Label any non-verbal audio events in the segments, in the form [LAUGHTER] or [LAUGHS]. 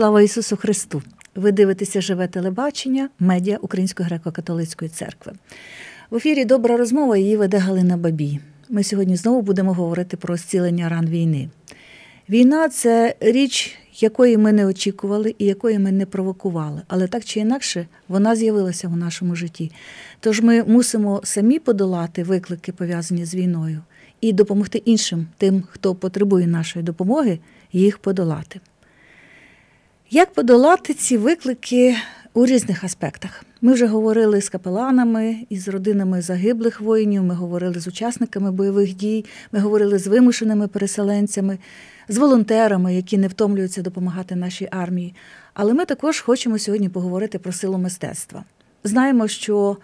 Слава Ісусу Христу! Ви дивитеся живе телебачення, медіа Української греко-католицької церкви. В ефірі добра розмова її веде Галина Бабій. Ми сьогодні знову будемо говорити про зцілення ран війни. Війна це річ, якої ми не очікували і якої ми не провокували, але так чи інакше вона з'явилася у нашому житті. Тож ми мусимо самі подолати виклики, пов'язані з війною, і допомогти іншим, тим, хто потребує нашої допомоги, їх подолати. Як подолати ці виклики у різних аспектах? Ми вже говорили з капеланами і з родинами загиблих воїнів. Ми говорили з учасниками бойових дій. Ми говорили з вимушеними переселенцями, з волонтерами, які не втомлюються допомагати нашій армії. Але ми також хочемо сьогодні поговорити про силу мистецтва. Знаємо, що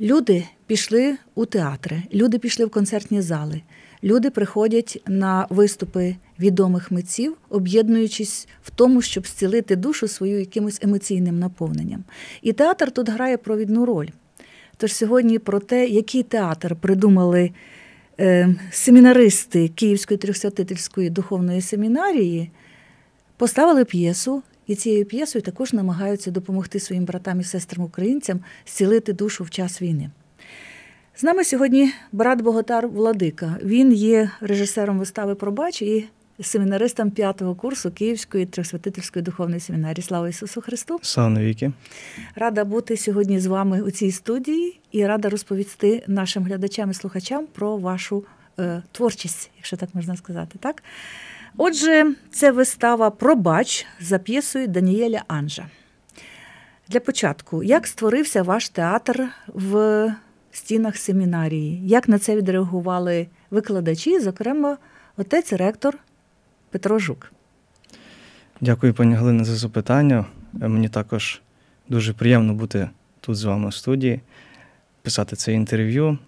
люди пішли у театри, люди пішли в концертні зали люди приходять на виступи відомих митців, об'єднуючись в тому, щоб зцілити душу свою якимось емоційним наповненням. І театр тут грає провідну роль. Тож сьогодні про те, який театр придумали е, семінаристи Київської трьохсвятительської духовної семінарії, поставили п'єсу. І цією п'єсою також намагаються допомогти своїм братам і сестрам українцям зцілити душу в час війни. З нами сьогодні брат Богатар Владика. Він є режисером вистави Пробач і семінаристом п'ятого курсу Київської трьохсвятительської духовної семінарії. Слава Ісусу Христу! Слава віки! Рада бути сьогодні з вами у цій студії і рада розповісти нашим глядачам і слухачам про вашу е, творчість, якщо так можна сказати. так? Отже, це вистава Пробач за п'єсою Даніеля Анжа. Для початку, як створився ваш театр в стінах семінарії. Як на це відреагували викладачі, зокрема, отець ректор Петро Жук? Дякую, пані Галина, за запитання. Е, мені також дуже приємно бути тут з вами в студії, писати це інтерв'ю.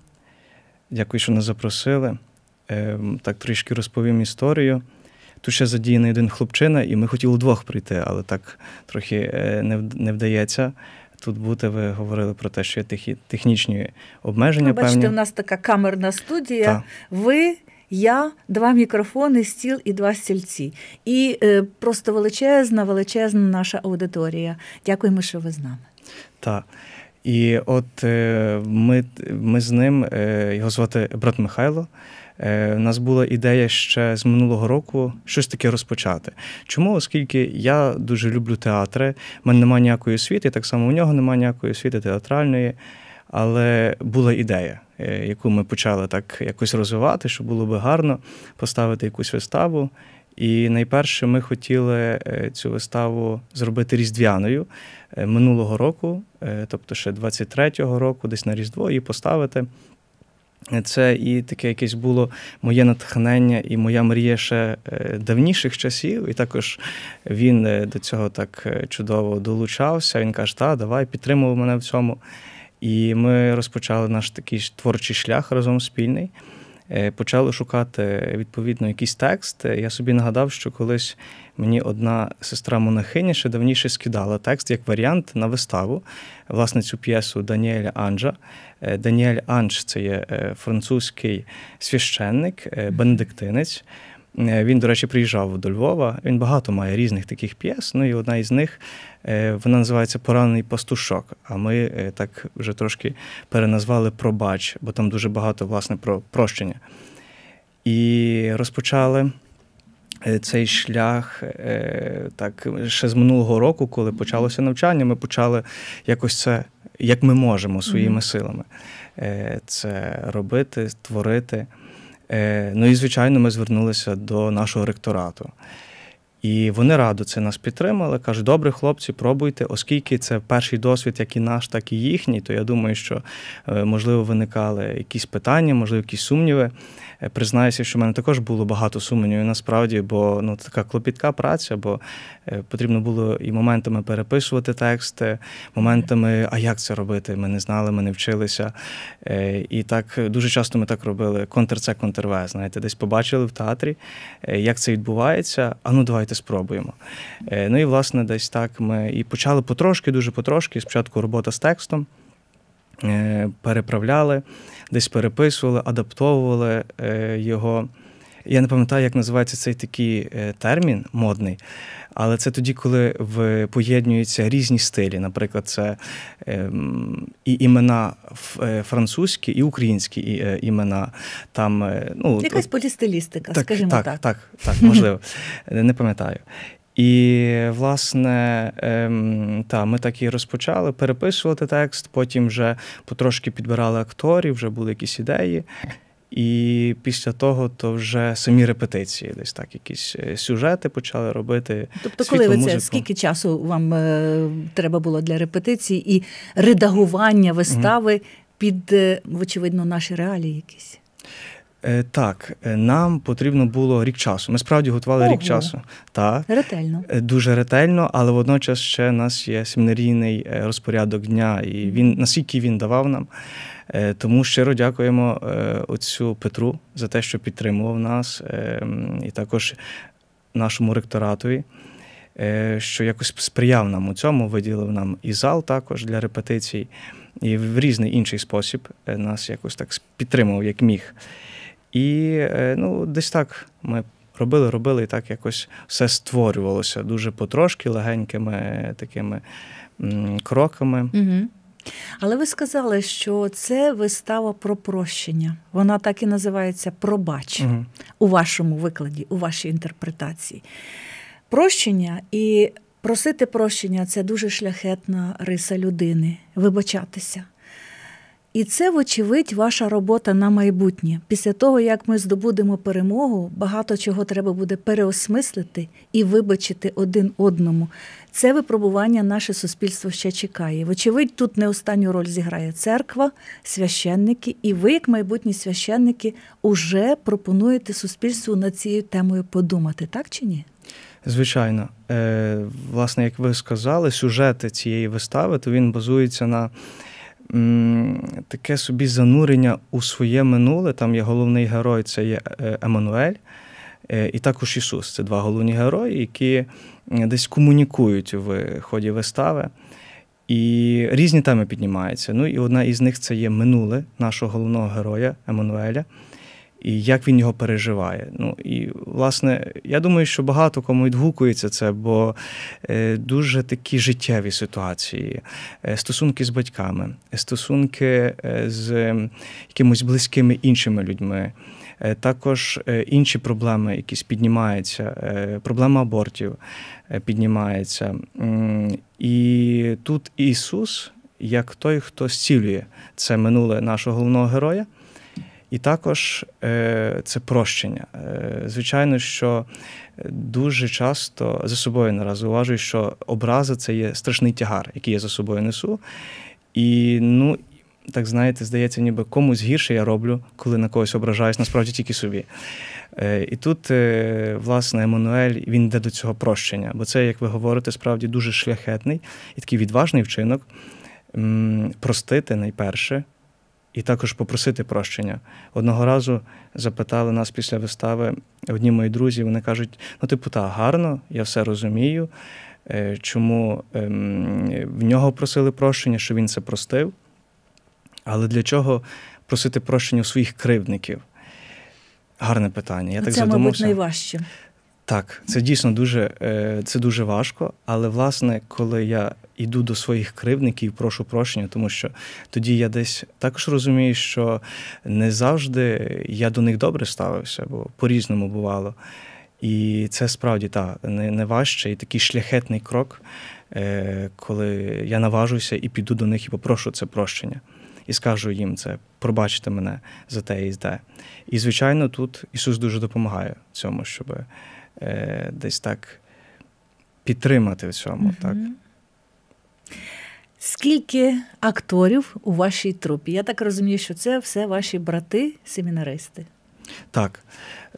Дякую, що нас запросили. Е, так трішки розповім історію. Тут ще задіяний один хлопчина, і ми хотіли двох прийти, але так трохи е, не вдається. Тут бути, ви говорили про те, що є тих, технічні обмеження. Бачите, певні. у нас така камерна студія. Та. Ви, я, два мікрофони, стіл і два стільці. І е, просто величезна, величезна наша аудиторія. Дякуємо, що ви з нами. Так. І от е, ми, ми з ним, е, його звати брат Михайло. Е, у нас була ідея ще з минулого року щось таке розпочати. Чому? Оскільки я дуже люблю театри, в мене немає ніякої освіти, так само у нього немає ніякої освіти театральної. Але була ідея, е, яку ми почали так якось розвивати, що було би гарно поставити якусь виставу. І найперше ми хотіли е, цю виставу зробити різдвяною минулого року, тобто ще 23-го року, десь на Різдво, і поставити. Це і таке якесь було моє натхнення і моя мрія ще е, давніших часів. І також він е, до цього так е, чудово долучався. Він каже, та давай підтримував мене в цьому. І ми розпочали наш такий творчий шлях разом спільний. Е, почали шукати відповідно якийсь текст. Е, я собі нагадав, що колись мені одна сестра монахиня ще давніше скидала текст як варіант на виставу, власне, цю п'єсу Даніеля Анджа. Е, Даніель Анж це є французький священник, бенедиктинець. Е, він, до речі, приїжджав до Львова. Він багато має різних таких п'єс. Ну і одна із них е, вона називається Поранений пастушок. А ми е, так вже трошки переназвали Пробач, бо там дуже багато власне про прощення. І розпочали цей шлях так ще з минулого року, коли почалося навчання. Ми почали якось це як ми можемо своїми силами це робити, творити. Е, ну і звичайно, ми звернулися до нашого ректорату. І вони радо це нас підтримали. Кажуть, добре, хлопці, пробуйте, оскільки це перший досвід, як і наш, так і їхній, то я думаю, що е, можливо виникали якісь питання, можливо, якісь сумніви. Е, признаюся, що в мене також було багато сумнівів насправді, бо ну така клопітка праця, бо е, потрібно було і моментами переписувати тексти, моментами, а як це робити? Ми не знали, ми не вчилися. І так дуже часто ми так робили. Контр це контрве. Знаєте, десь побачили в театрі, як це відбувається. А ну давай давайте спробуємо. Е, ну і власне десь так ми і почали потрошки, дуже потрошки. Спочатку робота з текстом. Е, переправляли, десь переписували, адаптовували е, його. Я не пам'ятаю, як називається цей такий термін модний. Але це тоді, коли в поєднуються різні стилі. Наприклад, це ем, і імена е, французькі, і українські е, імена. Там, е, ну, Якась полістилістика, так, скажімо так. Так, так, так, [LAUGHS] можливо. Не пам'ятаю. І, власне, ем, та, ми так і розпочали переписувати текст, потім вже потрошки підбирали акторів, вже були якісь ідеї. І після того то вже самі репетиції, десь так, якісь е, сюжети почали робити. Тобто, коли ви це скільки часу вам е, треба було для репетицій і редагування вистави mm-hmm. під, е, очевидно, наші реалії якісь? Е, так, е, нам потрібно було рік часу. Ми справді готували Ого. рік часу. Так. Ретельно. Е, дуже ретельно, але водночас ще у нас є семінарійний розпорядок дня, і він наскільки він давав нам. Тому щиро дякуємо отцю Петру за те, що підтримував нас, і також нашому ректоратові, що якось сприяв нам у цьому, виділив нам і зал також для репетицій, і в різний інший спосіб нас якось так підтримав, як міг. І е, ну, десь так ми робили, робили, і так якось все створювалося дуже потрошки легенькими такими кроками. Угу. Але ви сказали, що це вистава про прощення. Вона так і називається Пробач угу. у вашому викладі, у вашій інтерпретації. Прощення і просити прощення це дуже шляхетна риса людини, вибачатися. І це, вочевидь, ваша робота на майбутнє. Після того, як ми здобудемо перемогу, багато чого треба буде переосмислити і вибачити один одному. Це випробування наше суспільство ще чекає. Вочевидь, тут не останню роль зіграє церква, священники, і ви, як майбутні священники, уже пропонуєте суспільству над цією темою подумати, так чи ні? Звичайно, е, власне, як ви сказали, сюжети цієї вистави, то він базується на таке собі занурення у своє минуле. Там є головний герой, це є е, Еммануель, е, і також Ісус. Це два головні герої, які десь комунікують в ході вистави. І різні теми піднімаються. Ну і одна із них це є минуле нашого головного героя Еммануеля – і як він його переживає. Ну і власне, я думаю, що багато кому відгукується це, бо е, дуже такі життєві ситуації, е, стосунки з батьками, стосунки е, з якимось близькими іншими людьми. Також інші проблеми, якісь піднімаються, проблема абортів піднімається. І тут Ісус, як той, хто зцілює це минуле нашого головного героя. І також е, це прощення. Е, звичайно, що дуже часто за собою наразі уважую, що образа це є страшний тягар, який я за собою несу. І ну, так знаєте, здається, ніби комусь гірше я роблю, коли на когось ображаюсь, насправді тільки собі. Е, і тут, власне, Еммануель він йде до цього прощення, бо це, як ви говорите, справді дуже шляхетний і такий відважний вчинок. Простити найперше, і також попросити прощення. Одного разу запитали нас після вистави одні мої друзі. Вони кажуть: ну, типу, так, гарно, я все розумію, е, чому ем, в нього просили прощення, що він це простив. Але для чого просити прощення у своїх кривдників? Гарне питання. Я ну, це, задумався. мабуть, найважче. Так, це дійсно дуже е, це дуже важко. Але власне, коли я йду до своїх кривдників, прошу прощення, тому що тоді я десь також розумію, що не завжди я до них добре ставився, бо по-різному бувало. І це справді так, не, не важче і такий шляхетний крок, е, коли я наважуся і піду до них і попрошу це прощення. І скажу їм це, пробачте мене за те і те. І звичайно, тут Ісус дуже допомагає цьому, щоб е, десь так підтримати в цьому. mm так. Скільки акторів у вашій трупі? Я так розумію, що це все ваші брати-семінаристи. Так,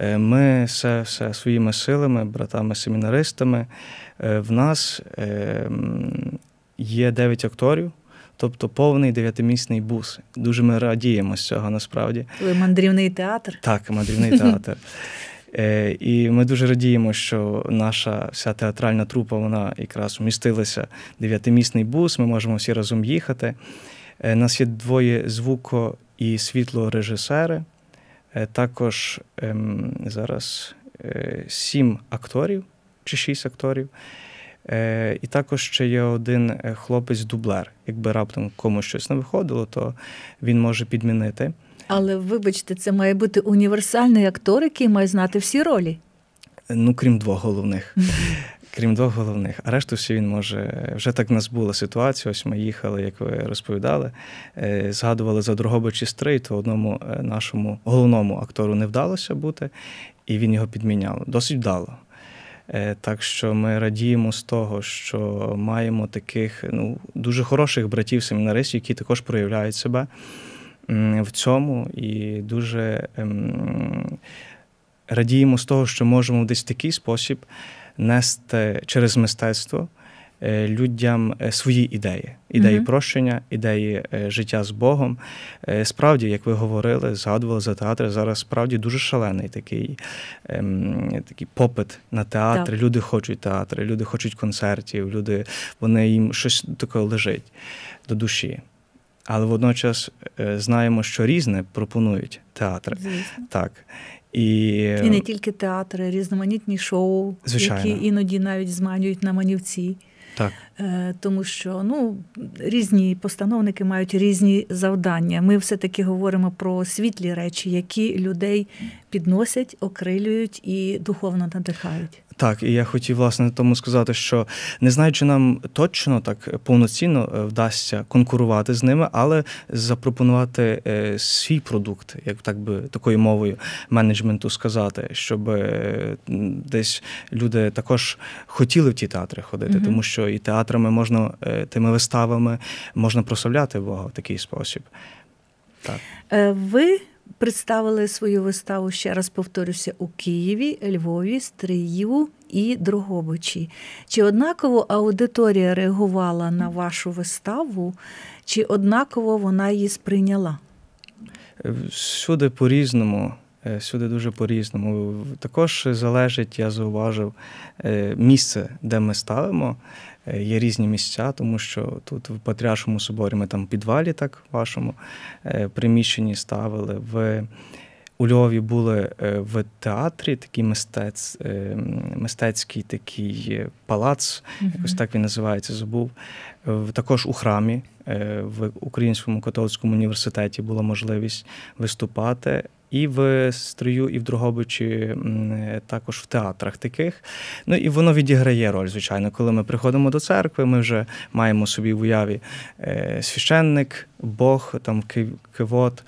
е, ми все, все своїми силами, братами-семінаристами. Е, в нас е, є дев'ять акторів, тобто повний дев'ятимісний бус. Дуже ми радіємо з цього насправді. Ви мандрівний театр? Так, мандрівний театр. [LAUGHS] Е, і ми дуже радіємо, що наша вся театральна трупа вона якраз вмістилася дев'ятимісний бус. Ми можемо всі разом їхати. У е, Нас є двоє звуко і світлорежисери. Е, також ем, зараз сім акторів чи шість акторів. І також ще є один хлопець-дублер. Якби раптом комусь щось не виходило, то він може підмінити. Але вибачте, це має бути універсальний актор, який має знати всі ролі. Ну, крім двох головних. Крім двох головних, а решту ще він може. Вже так в нас була ситуація. Ось ми їхали, як ви розповідали. Е, згадували за Дрогобичі стрий, то одному е, нашому головному актору не вдалося бути, і він його підміняв. Досить вдало. Е, так що ми радіємо з того, що маємо таких ну дуже хороших братів-семінаристів, які також проявляють себе в цьому і дуже ем, радіємо з того, що можемо десь в такий спосіб нести через мистецтво. Е, людям е, свої ідеї, ідеї uh прощення, ідеї е, життя з Богом. Справді, як ви говорили, згадували за театр. Зараз справді дуже шалений такий ем, такий попит на театр. Так. Люди хочуть театри, люди хочуть концертів, люди вони їм щось таке лежить до душі але водночас е, знаємо, що різне пропонують театри. Звісно. Так. І і не е, тільки театри, різноманітні шоу, Звичайно. які іноді навіть зманюють на манівці. Так. Е, тому що ну, різні постановники мають різні завдання. Ми все-таки говоримо про світлі речі, які людей підносять, окрилюють і духовно надихають. Так, і я хотів власне тому сказати, що не знаю, чи нам точно так повноцінно е, вдасться конкурувати з ними, але запропонувати е, свій продукт, як так би такою мовою менеджменту сказати, щоб десь люди також хотіли в ті театри ходити, угу. тому що і театр котрими можна е, тими виставами можна прославляти Бога в такий спосіб. Так. Е, ви представили свою виставу, ще раз повторюся, у Києві, Львові, Стриїву і Дрогобичі. Чи однаково аудиторія реагувала на вашу виставу, чи однаково вона її сприйняла? Е, всюди по-різному. Е, сюди дуже по-різному. Також залежить, я зауважив, е, місце, де ми ставимо. Е, є різні місця, тому що тут в Патріаршому соборі ми там в підвалі, так в вашому приміщенні ставили. В у Львові були в театрі такий мистець, мистецький такий палац, mm-hmm. якось так він називається. Забув також у храмі в Українському католицькому університеті була можливість виступати і в Стрию, і в Другобичі, е, також в театрах таких. Ну і воно відіграє роль, звичайно. Коли ми приходимо до церкви, ми вже маємо собі в уяві е, священник, Бог, там кивот,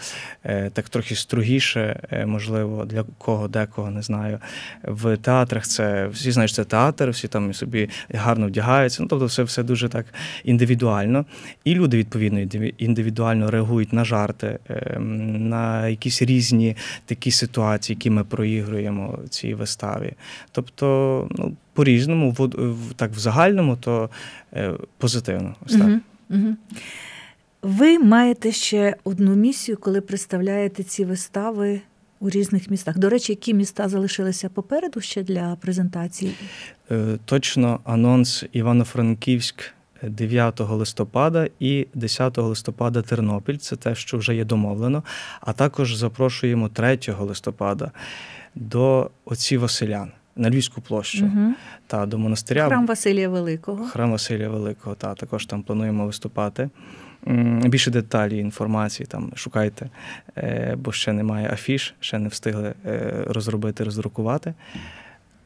е, так трохи стругіше, можливо, для кого, декого не знаю. В театрах це всі знають, це театр, всі там собі гарно вдягаються. Ну, тобто, все все дуже так індивідуально. І люди відповідно індивідуально реагують на жарти, на якісь різні такі ситуації, які ми проігруємо в цій виставі. Тобто, ну по різному, в, в так в загальному, то е, позитивно. Ось так. Ви маєте ще одну місію, коли представляєте ці вистави. У різних містах. До речі, які міста залишилися попереду ще для презентації? Е, точно анонс Івано-Франківськ, 9 листопада і 10 листопада Тернопіль. Це те, що вже є домовлено. А також запрошуємо 3 листопада до отці Василян. На Львівську площу угу. та до монастиря храм Василія Великого. Храм Василія Великого. Та також там плануємо виступати. Більше деталі інформації там шукайте, е, бо ще немає афіш, ще не встигли е, розробити, роздрукувати.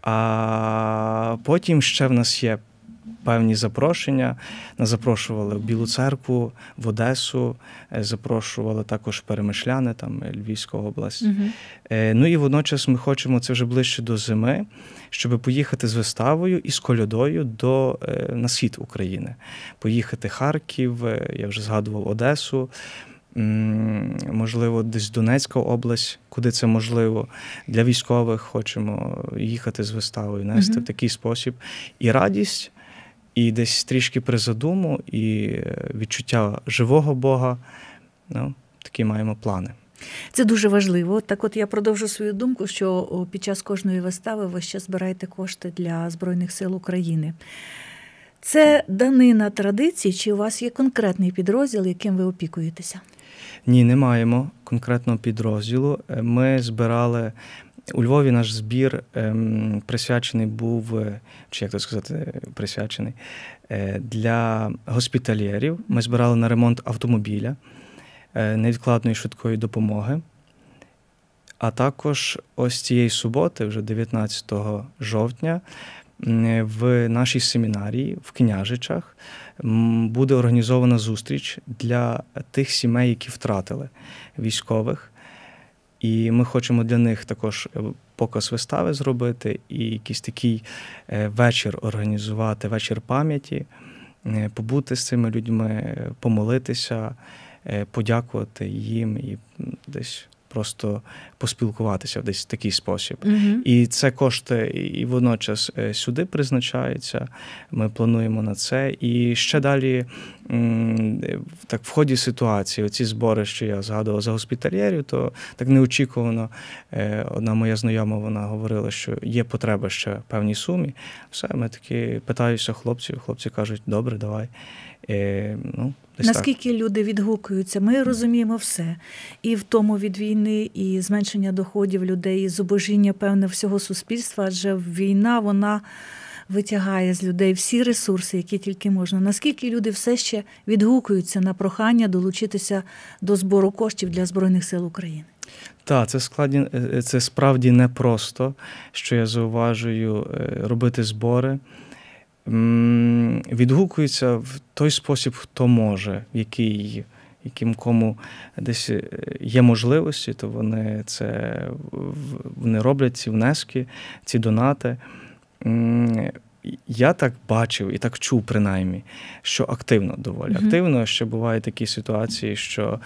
А потім ще в нас є певні запрошення. Нас запрошували в Білу Церкву, в Одесу, е, запрошували також перемишляни, там е, Львівська область. Uh-huh. Ну і водночас ми хочемо це вже ближче до зими, щоб поїхати з виставою і з колядою до на схід України. Поїхати Харків, я вже згадував Одесу. Можливо, десь Донецька область, куди це можливо. Для військових хочемо їхати з виставою, нести uh в такий спосіб. І радість і десь трішки призадуму і е, відчуття живого Бога. Ну, Такі маємо плани. Це дуже важливо. Так, от я продовжу свою думку, що під час кожної вистави ви ще збираєте кошти для Збройних сил України. Це данина традиції, чи у вас є конкретний підрозділ, яким ви опікуєтеся? Ні, не маємо конкретного підрозділу. Е, ми збирали у Львові наш збір ем, присвячений був, е, чи як то сказати, присвячений е, для госпіталєрів. Ми збирали на ремонт автомобіля е, невідкладної швидкої допомоги. А також ось цієї суботи, вже 19 жовтня, в нашій семінарії в Княжичах буде організована зустріч для тих сімей, які втратили військових. І ми хочемо для них також е, показ вистави зробити і якийсь такий е, вечір організувати, вечір пам'яті, е, побути з цими людьми, помолитися, подякувати їм і десь просто поспілкуватися в десь в такий спосіб. mm І це кошти і водночас е, сюди призначаються. Ми плануємо на це. І ще далі, так в ході ситуації, оці збори, що я згадував за госпітальєрів, то так неочікувано е, одна моя знайома вона говорила, що є потреба ще певній сумі. Все, ми такі питаюся хлопців. Хлопці кажуть, добре, давай. Е, ну, Десь Наскільки так. люди відгукуються, ми розуміємо все і в тому від війни, і зменшення доходів людей, і зубожіння певне всього суспільства, адже війна вона витягає з людей всі ресурси, які тільки можна. Наскільки люди все ще відгукуються на прохання долучитися до збору коштів для збройних сил України? Так, це складні е, е, це справді непросто, що я зауважую е, робити збори відгукується в той спосіб, хто може, який яким кому десь е, є можливості, то вони це вони роблять ці внески, ці донати. Я так бачив і так чув, принаймні, що активно доволі mm-hmm. активно. що бувають такі ситуації, що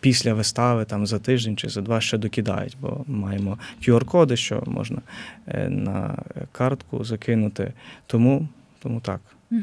після вистави там за тиждень чи за два ще докидають, бо маємо QR-коди, що можна е, на картку закинути. Тому тому так. Угу.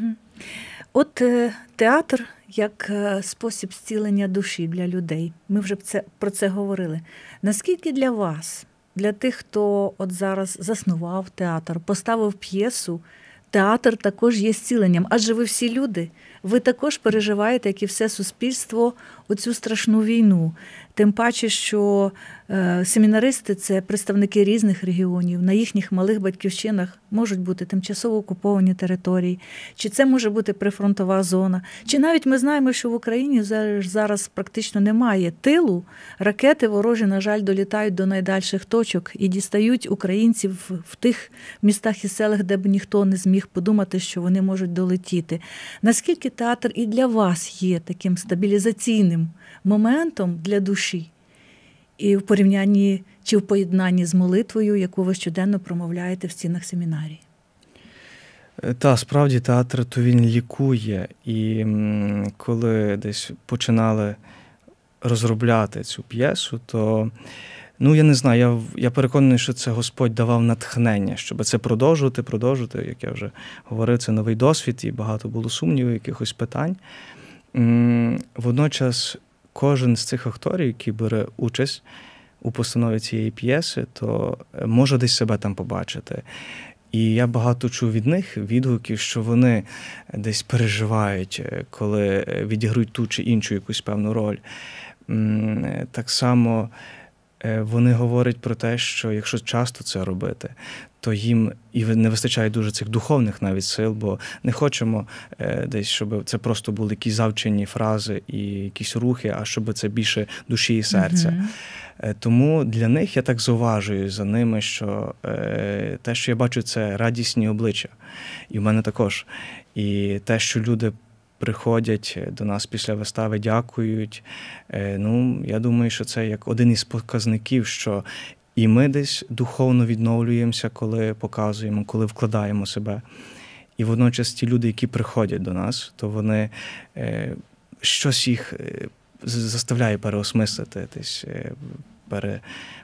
От е, театр як е, спосіб зцілення душі для людей. Ми вже це, про це говорили. Наскільки для вас, для тих, хто от зараз заснував театр, поставив п'єсу, театр також є зціленням? Адже ви всі люди, ви також переживаєте, як і все суспільство, оцю страшну війну. Тим паче, що е, семінаристи це представники різних регіонів, на їхніх малих батьківщинах можуть бути тимчасово окуповані території, чи це може бути прифронтова зона. Чи навіть ми знаємо, що в Україні зараз практично немає тилу, ракети ворожі, на жаль, долітають до найдальших точок і дістають українців в тих містах і селах, де б ніхто не зміг подумати, що вони можуть долетіти. Наскільки театр і для вас є таким стабілізаційним? моментом для душі, і в порівнянні чи в поєднанні з молитвою, яку ви щоденно промовляєте в стінах семінарії. Та, справді театр то він лікує. І коли десь починали розробляти цю п'єсу, то ну я не знаю, я я переконаний, що це Господь давав натхнення, щоб це продовжувати, продовжувати. Як я вже говорив, це новий досвід, і багато було сумнівів, якихось питань. Водночас кожен з цих акторів, який бере участь у постанові цієї п'єси, то е, може десь себе там побачити. І я багато чув від них відгуків, що вони десь переживають, е, коли е, відіграють ту чи іншу якусь певну роль. Так само вони говорять про те, що якщо часто це робити, то їм і не вистачає дуже цих духовних навіть сил, бо не хочемо е, десь, щоб це просто були якісь завчені фрази і якісь рухи, а щоб це більше душі і серця. Uh-huh. Тому для них я так зуважую за ними, що е, те, що я бачу, це радісні обличчя, і в мене також. І те, що люди. Приходять до нас після вистави, дякують. Ну, я думаю, що це як один із показників, що і ми десь духовно відновлюємося, коли показуємо, коли вкладаємо себе. І водночас ті люди, які приходять до нас, то вони е, щось їх е, заставляє переосмислити, десь е, пере,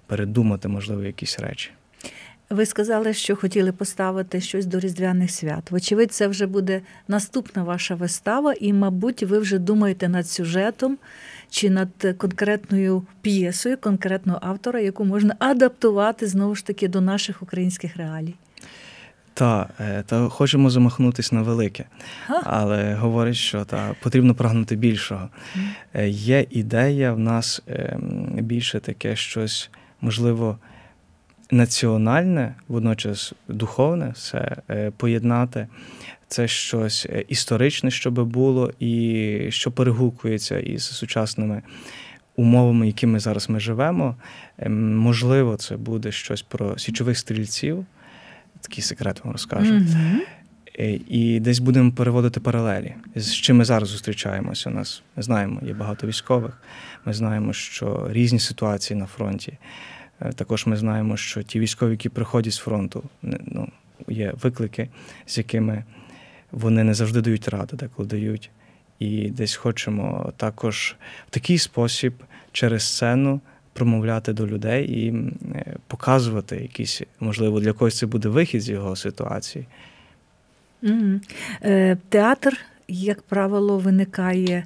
передумати, можливо, якісь речі. Ви сказали, що хотіли поставити щось до різдвяних свят. Вочевидь, це вже буде наступна ваша вистава, і, мабуть, ви вже думаєте над сюжетом чи над конкретною п'єсою конкретного автора, яку можна адаптувати знову ж таки до наших українських реалій. Та, е, та хочемо замахнутися на велике, але говорить, що та потрібно прагнути більшого. Е, є ідея в нас е, більше таке щось, можливо, національне, водночас духовне, все поєднати це щось е, історичне, що би було, і що перегукується із сучасними умовами, якими зараз ми живемо. Ем, можливо, це буде щось про січових стрільців. Такий секрет вам розкажу. Mm-hmm. І десь будемо переводити паралелі, з чим ми зараз зустрічаємося. У нас ми знаємо, є багато військових. Ми знаємо, що різні ситуації на фронті. Е, також ми знаємо, що ті військові, які приходять з фронту, ну, є виклики, з якими вони не завжди дають раду, деколи дають. І десь хочемо також в такий спосіб через сцену промовляти до людей і е, показувати якісь, можливо, для когось це буде вихід з його ситуації. Mm-hmm. Е, Театр, як правило, виникає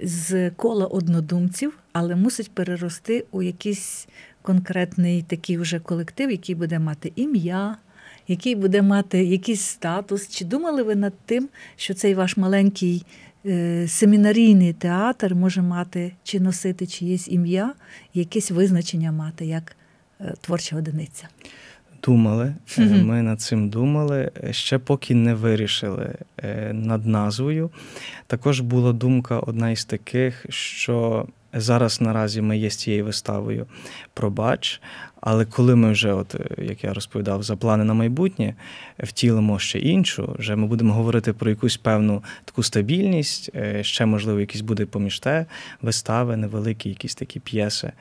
з кола однодумців, але мусить перерости у якийсь конкретний такий вже колектив, який буде мати ім'я який буде мати якийсь статус. Чи думали ви над тим, що цей ваш маленький е, семінарійний театр може мати чи носити чиєсь ім'я, якесь визначення мати як е, творча одиниця? Думали, е, ми над цим думали. Ще поки не вирішили над назвою. Також була думка одна із таких, що зараз наразі ми є з цією виставою Пробач, але коли ми вже, от е, як я розповідав, за плани на майбутнє втілимо ще іншу, вже ми будемо говорити про якусь певну таку стабільність, е, ще можливо, якісь буде поміж те, вистави, невеликі, якісь такі п'єси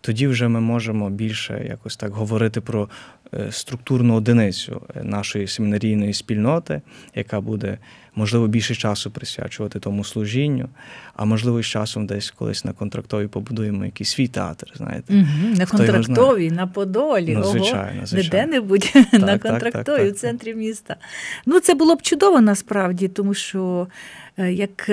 тоді вже ми можемо більше якось так говорити про е, структурну одиницю е, нашої семінарійної спільноти, яка буде можливо більше часу присвячувати тому служінню, а можливо, з часом десь колись на контрактові побудуємо якийсь свій театр. Знаєте, угу, на контрактовій, на подолі, ну, звичайно, звичайно. де [LAUGHS] небудь так, на контрактові в центрі міста. Ну це було б чудово насправді, тому що е, як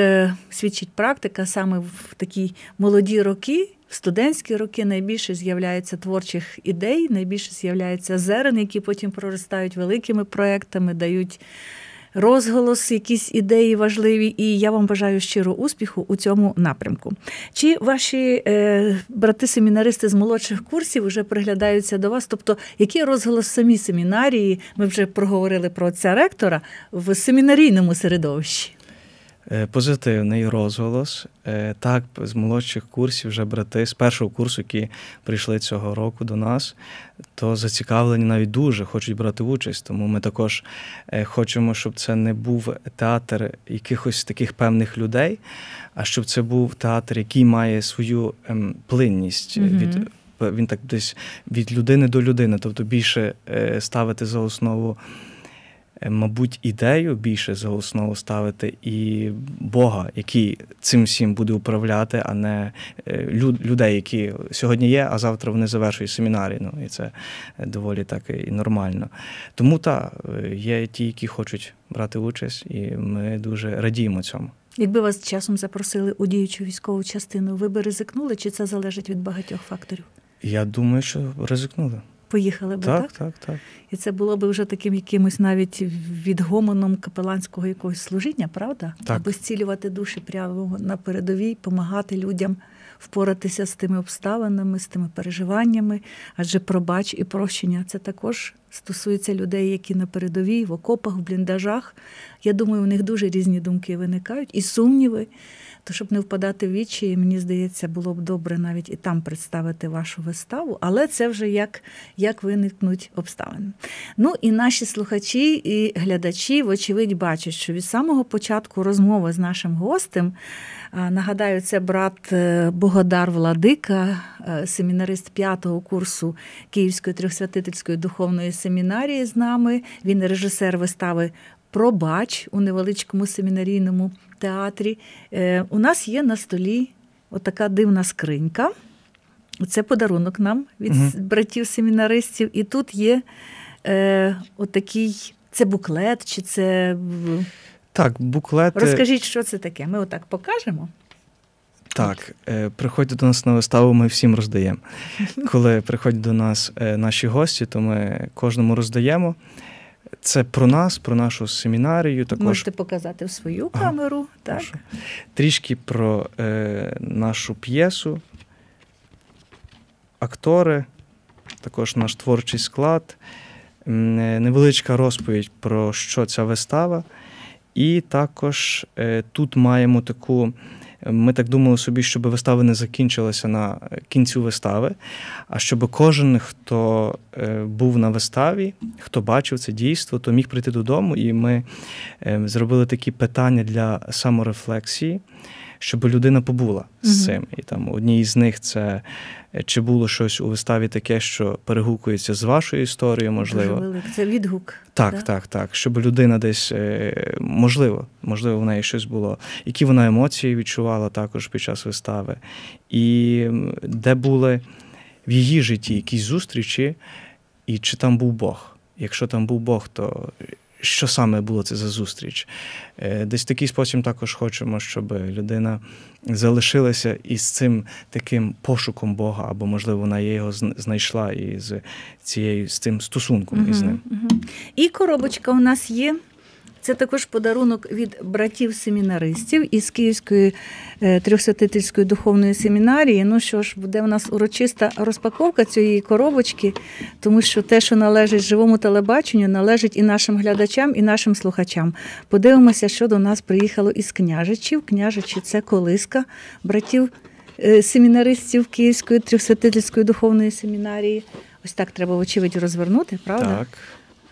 свідчить практика, саме в такі молоді роки в студентські роки найбільше з'являється творчих ідей, найбільше з'являється зерен, які потім проростають великими проектами, дають розголос, якісь ідеї важливі. І я вам бажаю щиро успіху у цьому напрямку. Чи ваші е, брати-семінаристи з молодших курсів вже приглядаються до вас? Тобто, який розголос самі семінарії? Ми вже проговорили про ця ректора в семінарійному середовищі. Е, позитивний розголос. Е, так, з молодших курсів вже брати з першого курсу, які прийшли цього року до нас, то зацікавлені навіть дуже хочуть брати участь. Тому ми також е, хочемо, щоб це не був театр якихось таких певних людей, а щоб це був театр, який має свою ем, плинність mm-hmm. від. Він так десь від людини до людини, тобто більше ставити за основу Е, мабуть, ідею більше за основу ставити і Бога, який цим всім буде управляти, а не е, людей, які сьогодні є, а завтра вони завершують семінарі. Ну і це е, доволі так і нормально. Тому та є ті, які хочуть брати участь, і ми дуже радіємо цьому. Якби вас часом запросили у діючу військову частину, ви би ризикнули, чи це залежить від багатьох факторів? Я думаю, що ризикнули поїхали би, так? Так, так, так. І це було б вже таким якимось навіть відгомоном капеланського якогось служіння, правда? Так. Аби зцілювати душі прямо на передовій, допомагати людям впоратися з тими обставинами, з тими переживаннями, адже пробач і прощення це також стосується людей, які на передовій, в окопах, в бліндажах. Я думаю, у них дуже різні думки виникають і сумніви. То тобто, щоб не впадати в вічі, мені здається, було б добре навіть і там представити вашу виставу, але це вже як як виникнуть обставини. Ну і наші слухачі і глядачі, вочевидь, бачать, що від самого початку розмови з нашим гостем нагадаю, це брат е, Богодар Владика, е, семінарист п'ятого курсу Київської трьохсвятительської духовної семінарії з нами. Він режисер вистави. Пробач у невеличкому семінарійному в театрі. Е, у нас є на столі отака дивна скринька. Це подарунок нам від uh братів-семінаристів. І тут є е, отакий це буклет, чи це. Так, буклет. Розкажіть, що це таке? Ми отак покажемо. Так, е, приходять до нас на виставу, ми всім роздаємо. [LAUGHS] Коли приходять до нас е, наші гості, то ми кожному роздаємо. Це про нас, про нашу семінарію. Також можете показати в свою камеру, ага, так? Трішки про е, нашу п'єсу, актори, також наш творчий склад, е, невеличка розповідь про що ця вистава. І також е, тут маємо таку ми так думали собі, щоб вистава не закінчилася на е, кінцю вистави, а щоб кожен, хто е, був на виставі, хто бачив це дійство, то міг прийти додому, і ми е, зробили такі питання для саморефлексії щоб людина побула mm-hmm. з цим. І там одній з них це е, чи було щось у виставі таке, що перегукується з вашою історією, можливо. Дуже велик. Це відгук. Так, да? так, так. Щоб людина десь е, можливо, можливо, в неї щось було, які вона емоції відчувала також під час вистави, і де були в її житті якісь зустрічі, і чи там був Бог. Якщо там був Бог, то що саме було це за зустріч. Е, десь в такий спосіб також хочемо, щоб людина залишилася із цим таким пошуком Бога, або, можливо, вона його знайшла із цією з цим стосунком угу, із ним. Угу. І коробочка у нас є. Це також подарунок від братів-семінаристів із Київської е, трьохсвятительської духовної семінарії. Ну що ж, буде в нас урочиста розпаковка цієї коробочки, тому що те, що належить живому телебаченню, належить і нашим глядачам, і нашим слухачам. Подивимося, що до нас приїхало із княжичів. Княжичі це колиска братів. Е, семінаристів Київської трьохсвятительської духовної семінарії. Ось так треба, очевидь, розвернути, правда? Так.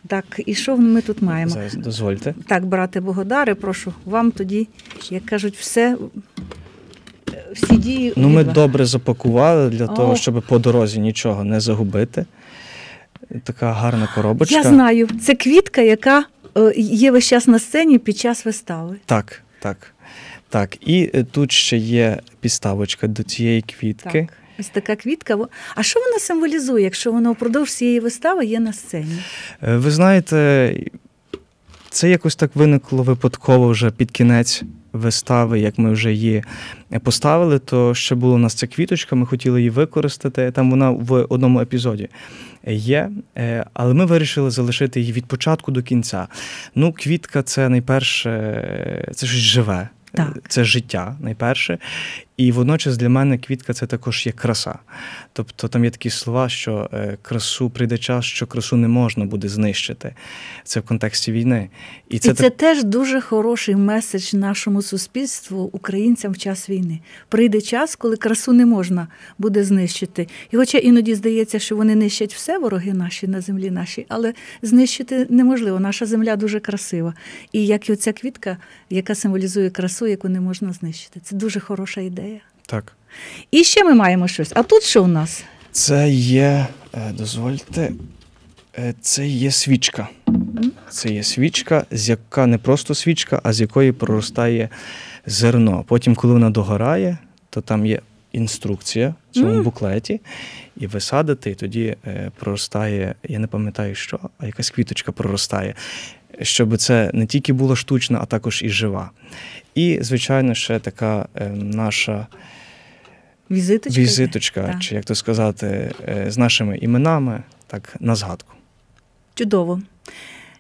Так, і що ми тут маємо? Зараз дозвольте. Так, брате Богодаре, прошу вам тоді, як кажуть, все. Всі дії. Ну, ми добре запакували для О. того, щоб по дорозі нічого не загубити. Така гарна коробочка. Я знаю, це квітка, яка е, є весь час на сцені під час вистави. Так, так. Так, і е, тут ще є підставочка до цієї квітки. Так. Ось така квітка. А що вона символізує, якщо вона впродовж цієї вистави є на сцені? Е, ви знаєте, це якось так виникло випадково вже під кінець вистави, як ми вже її поставили. То ще була у нас ця квіточка, ми хотіли її використати. Там вона в одному епізоді є, е, але ми вирішили залишити її від початку до кінця. Ну, квітка це найперше, це щось живе. Так. Це життя найперше. І водночас для мене квітка це також є краса. Тобто там є такі слова, що е, красу прийде час, що красу не можна буде знищити. Це в контексті війни. І це, і це так... теж дуже хороший меседж нашому суспільству, українцям в час війни. Прийде час, коли красу не можна буде знищити. І, хоча іноді здається, що вони нищать все вороги наші на землі нашій, але знищити неможливо. Наша земля дуже красива. І як і оця квітка, яка символізує красу, яку не можна знищити. Це дуже хороша ідея. Так. І ще ми маємо щось. А тут що у нас? Це є, е, дозвольте, е, це є свічка. Це є свічка, з яка не просто свічка, а з якої проростає зерно. Потім, коли вона догорає, то там є інструкція в цьому буклеті, і ви садите, і тоді е, проростає, я не пам'ятаю що, а якась квіточка проростає. Щоб це не тільки було штучно, а також і жива. І, звичайно, ще така е, наша візиточка, візиточка чи як то сказати, е, з нашими іменами, так на згадку. Чудово.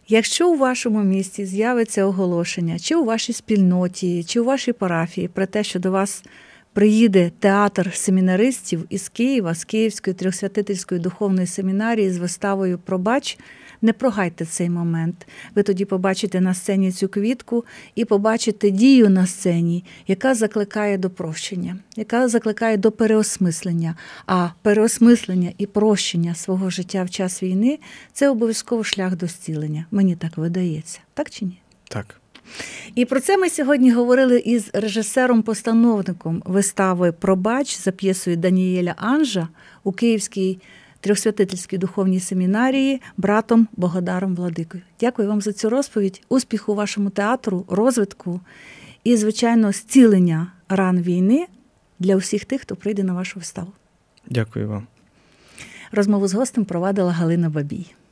Якщо у вашому місті з'явиться оголошення, чи у вашій спільноті, чи у вашій парафії про те, що до вас приїде театр семінаристів із Києва, з Київської трьохсвятительської духовної семінарії з виставою Пробач. Не прогайте цей момент. Ви тоді побачите на сцені цю квітку і побачите дію на сцені, яка закликає до прощення, яка закликає до переосмислення. А переосмислення і прощення свого життя в час війни це обов'язково шлях до зцілення. Мені так видається, так чи ні? Так. І про це ми сьогодні говорили із режисером-постановником вистави Пробач за п'єсою Даніеля Анжа у Київській Трьохсвятительській духовній семінарії братом Богодаром Владикою. Дякую вам за цю розповідь. Успіху вашому театру, розвитку і, звичайно, зцілення ран війни для усіх тих, хто прийде на вашу виставу. Дякую вам. Розмову з гостем провадила Галина Бабій.